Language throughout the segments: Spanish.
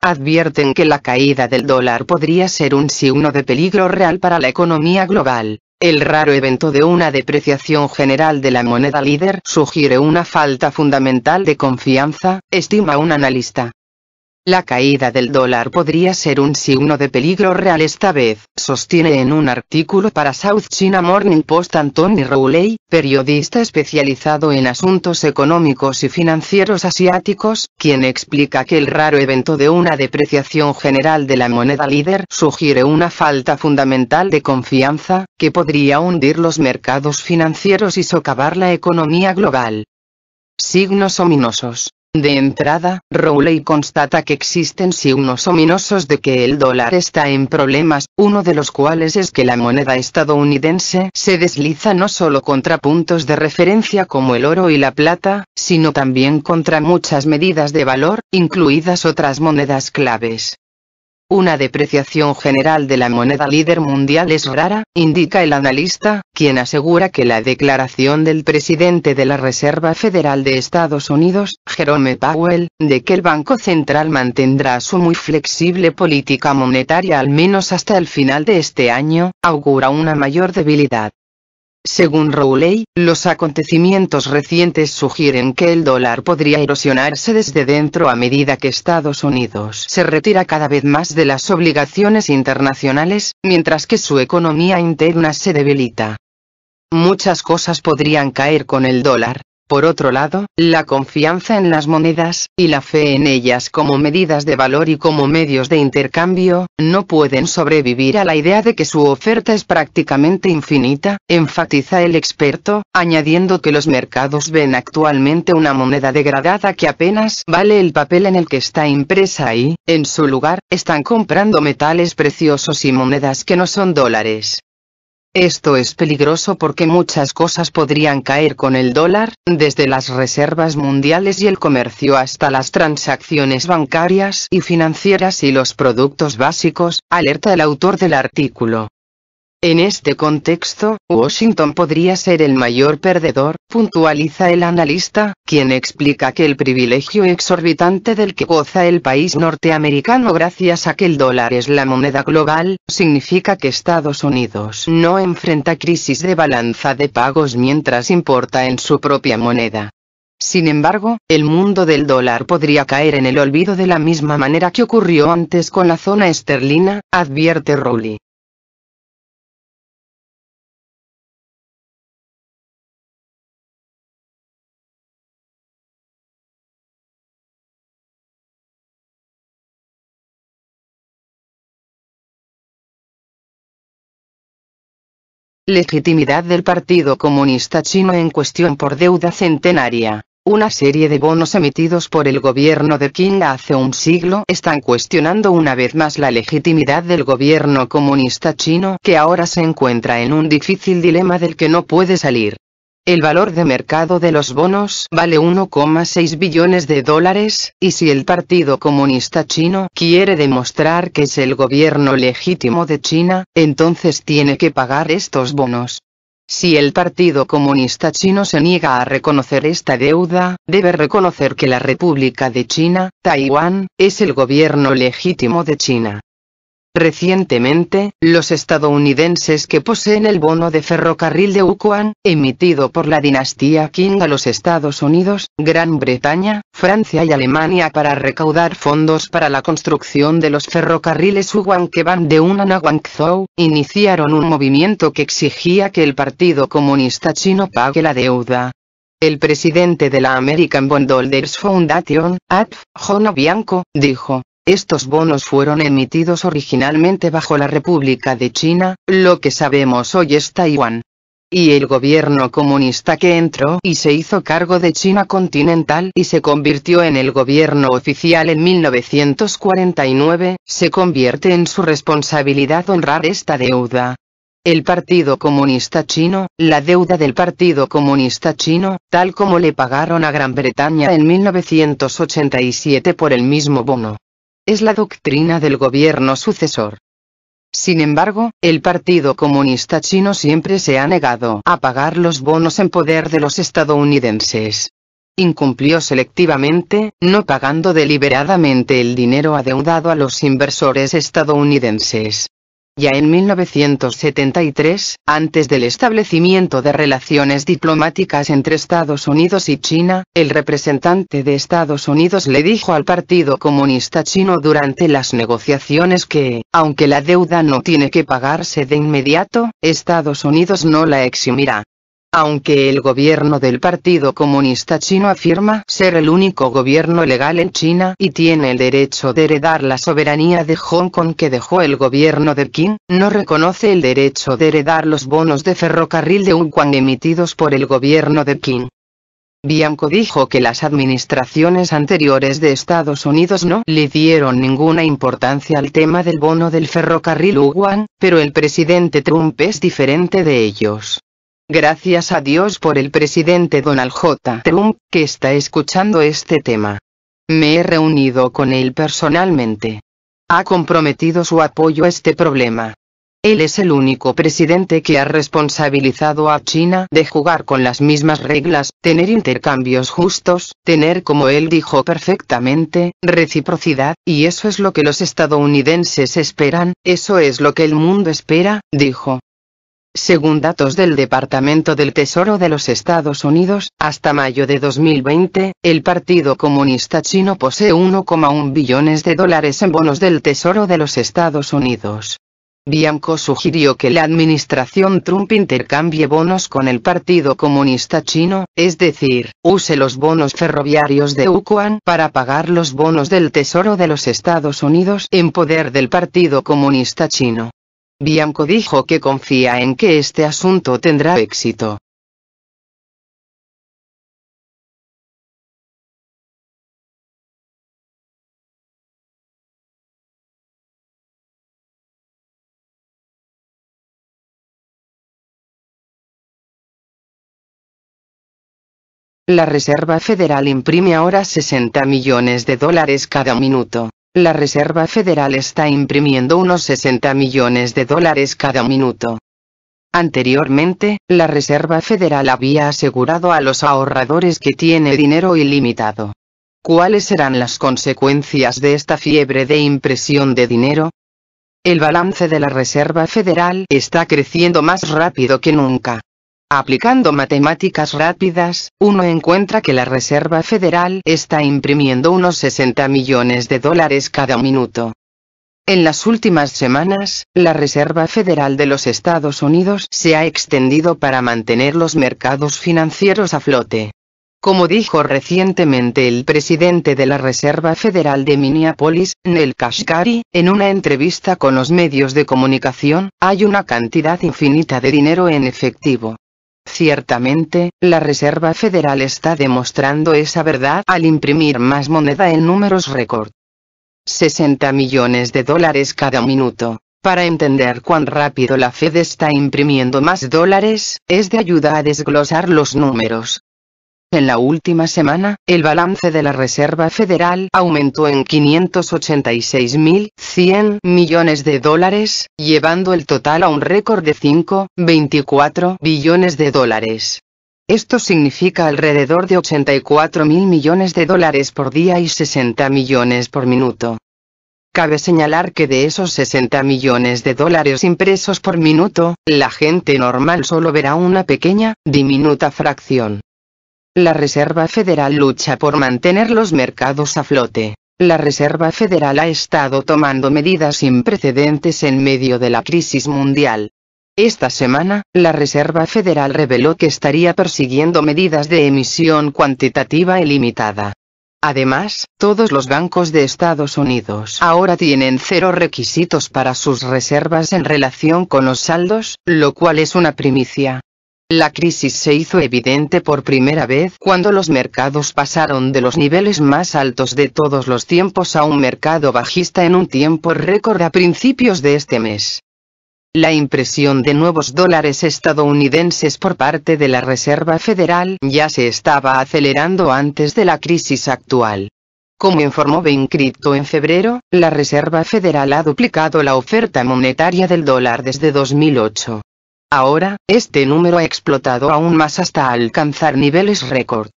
advierten que la caída del dólar podría ser un signo de peligro real para la economía global. El raro evento de una depreciación general de la moneda líder sugiere una falta fundamental de confianza, estima un analista. La caída del dólar podría ser un signo de peligro real esta vez, sostiene en un artículo para South China Morning Post Anthony Rowley, periodista especializado en asuntos económicos y financieros asiáticos, quien explica que el raro evento de una depreciación general de la moneda líder sugiere una falta fundamental de confianza, que podría hundir los mercados financieros y socavar la economía global. Signos ominosos. De entrada, Rowley constata que existen signos ominosos de que el dólar está en problemas, uno de los cuales es que la moneda estadounidense se desliza no solo contra puntos de referencia como el oro y la plata, sino también contra muchas medidas de valor, incluidas otras monedas claves. Una depreciación general de la moneda líder mundial es rara, indica el analista, quien asegura que la declaración del presidente de la Reserva Federal de Estados Unidos, Jerome Powell, de que el Banco Central mantendrá su muy flexible política monetaria al menos hasta el final de este año, augura una mayor debilidad. Según Rowley, los acontecimientos recientes sugieren que el dólar podría erosionarse desde dentro a medida que Estados Unidos se retira cada vez más de las obligaciones internacionales, mientras que su economía interna se debilita. Muchas cosas podrían caer con el dólar, por otro lado, la confianza en las monedas, y la fe en ellas como medidas de valor y como medios de intercambio, no pueden sobrevivir a la idea de que su oferta es prácticamente infinita, enfatiza el experto, añadiendo que los mercados ven actualmente una moneda degradada que apenas vale el papel en el que está impresa y, en su lugar, están comprando metales preciosos y monedas que no son dólares. Esto es peligroso porque muchas cosas podrían caer con el dólar, desde las reservas mundiales y el comercio hasta las transacciones bancarias y financieras y los productos básicos, alerta el autor del artículo. En este contexto, Washington podría ser el mayor perdedor, puntualiza el analista, quien explica que el privilegio exorbitante del que goza el país norteamericano gracias a que el dólar es la moneda global, significa que Estados Unidos no enfrenta crisis de balanza de pagos mientras importa en su propia moneda. Sin embargo, el mundo del dólar podría caer en el olvido de la misma manera que ocurrió antes con la zona esterlina, advierte Rowley. legitimidad del Partido Comunista Chino en cuestión por deuda centenaria. Una serie de bonos emitidos por el gobierno de Qing hace un siglo están cuestionando una vez más la legitimidad del gobierno comunista chino que ahora se encuentra en un difícil dilema del que no puede salir. El valor de mercado de los bonos vale 1,6 billones de dólares, y si el Partido Comunista Chino quiere demostrar que es el gobierno legítimo de China, entonces tiene que pagar estos bonos. Si el Partido Comunista Chino se niega a reconocer esta deuda, debe reconocer que la República de China, Taiwán, es el gobierno legítimo de China. Recientemente, los estadounidenses que poseen el bono de ferrocarril de Wuhan, emitido por la dinastía Qing a los Estados Unidos, Gran Bretaña, Francia y Alemania para recaudar fondos para la construcción de los ferrocarriles Wuhan que van de una a Guangzhou, iniciaron un movimiento que exigía que el Partido Comunista Chino pague la deuda. El presidente de la American Bondholders Foundation, ATF, Jono Bianco, dijo, estos bonos fueron emitidos originalmente bajo la República de China, lo que sabemos hoy es Taiwán. Y el gobierno comunista que entró y se hizo cargo de China continental y se convirtió en el gobierno oficial en 1949, se convierte en su responsabilidad honrar esta deuda. El Partido Comunista Chino, la deuda del Partido Comunista Chino, tal como le pagaron a Gran Bretaña en 1987 por el mismo bono es la doctrina del gobierno sucesor. Sin embargo, el Partido Comunista Chino siempre se ha negado a pagar los bonos en poder de los estadounidenses. Incumplió selectivamente, no pagando deliberadamente el dinero adeudado a los inversores estadounidenses. Ya en 1973, antes del establecimiento de relaciones diplomáticas entre Estados Unidos y China, el representante de Estados Unidos le dijo al Partido Comunista Chino durante las negociaciones que, aunque la deuda no tiene que pagarse de inmediato, Estados Unidos no la eximirá. Aunque el gobierno del Partido Comunista Chino afirma ser el único gobierno legal en China y tiene el derecho de heredar la soberanía de Hong Kong que dejó el gobierno de Qing, no reconoce el derecho de heredar los bonos de ferrocarril de Wuhan emitidos por el gobierno de Qing. Bianco dijo que las administraciones anteriores de Estados Unidos no le dieron ninguna importancia al tema del bono del ferrocarril Wuhan, pero el presidente Trump es diferente de ellos. Gracias a Dios por el presidente Donald J. Trump, que está escuchando este tema. Me he reunido con él personalmente. Ha comprometido su apoyo a este problema. Él es el único presidente que ha responsabilizado a China de jugar con las mismas reglas, tener intercambios justos, tener como él dijo perfectamente, reciprocidad, y eso es lo que los estadounidenses esperan, eso es lo que el mundo espera, dijo. Según datos del Departamento del Tesoro de los Estados Unidos, hasta mayo de 2020, el Partido Comunista Chino posee 1,1 billones de dólares en bonos del Tesoro de los Estados Unidos. Bianco sugirió que la administración Trump intercambie bonos con el Partido Comunista Chino, es decir, use los bonos ferroviarios de Wuhan para pagar los bonos del Tesoro de los Estados Unidos en poder del Partido Comunista Chino. Bianco dijo que confía en que este asunto tendrá éxito. La Reserva Federal imprime ahora 60 millones de dólares cada minuto. La Reserva Federal está imprimiendo unos 60 millones de dólares cada minuto. Anteriormente, la Reserva Federal había asegurado a los ahorradores que tiene dinero ilimitado. ¿Cuáles serán las consecuencias de esta fiebre de impresión de dinero? El balance de la Reserva Federal está creciendo más rápido que nunca. Aplicando matemáticas rápidas, uno encuentra que la Reserva Federal está imprimiendo unos 60 millones de dólares cada minuto. En las últimas semanas, la Reserva Federal de los Estados Unidos se ha extendido para mantener los mercados financieros a flote. Como dijo recientemente el presidente de la Reserva Federal de Minneapolis, Nel Kashkari, en una entrevista con los medios de comunicación, hay una cantidad infinita de dinero en efectivo. Ciertamente, la Reserva Federal está demostrando esa verdad al imprimir más moneda en números récord. 60 millones de dólares cada minuto. Para entender cuán rápido la Fed está imprimiendo más dólares, es de ayuda a desglosar los números. En la última semana, el balance de la Reserva Federal aumentó en 586.100 millones de dólares, llevando el total a un récord de 5,24 billones de dólares. Esto significa alrededor de 84.000 millones de dólares por día y 60 millones por minuto. Cabe señalar que de esos 60 millones de dólares impresos por minuto, la gente normal solo verá una pequeña, diminuta fracción. La Reserva Federal lucha por mantener los mercados a flote. La Reserva Federal ha estado tomando medidas sin precedentes en medio de la crisis mundial. Esta semana, la Reserva Federal reveló que estaría persiguiendo medidas de emisión cuantitativa ilimitada. Además, todos los bancos de Estados Unidos ahora tienen cero requisitos para sus reservas en relación con los saldos, lo cual es una primicia. La crisis se hizo evidente por primera vez cuando los mercados pasaron de los niveles más altos de todos los tiempos a un mercado bajista en un tiempo récord a principios de este mes. La impresión de nuevos dólares estadounidenses por parte de la Reserva Federal ya se estaba acelerando antes de la crisis actual. Como informó Crypto en febrero, la Reserva Federal ha duplicado la oferta monetaria del dólar desde 2008. Ahora, este número ha explotado aún más hasta alcanzar niveles récord.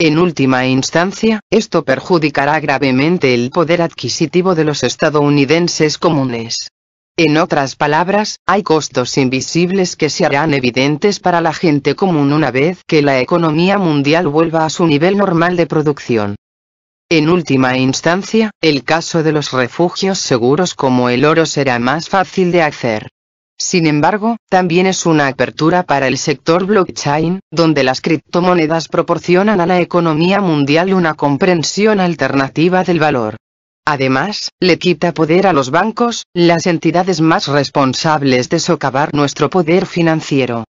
En última instancia, esto perjudicará gravemente el poder adquisitivo de los estadounidenses comunes. En otras palabras, hay costos invisibles que se harán evidentes para la gente común una vez que la economía mundial vuelva a su nivel normal de producción. En última instancia, el caso de los refugios seguros como el oro será más fácil de hacer. Sin embargo, también es una apertura para el sector blockchain, donde las criptomonedas proporcionan a la economía mundial una comprensión alternativa del valor. Además, le quita poder a los bancos, las entidades más responsables de socavar nuestro poder financiero.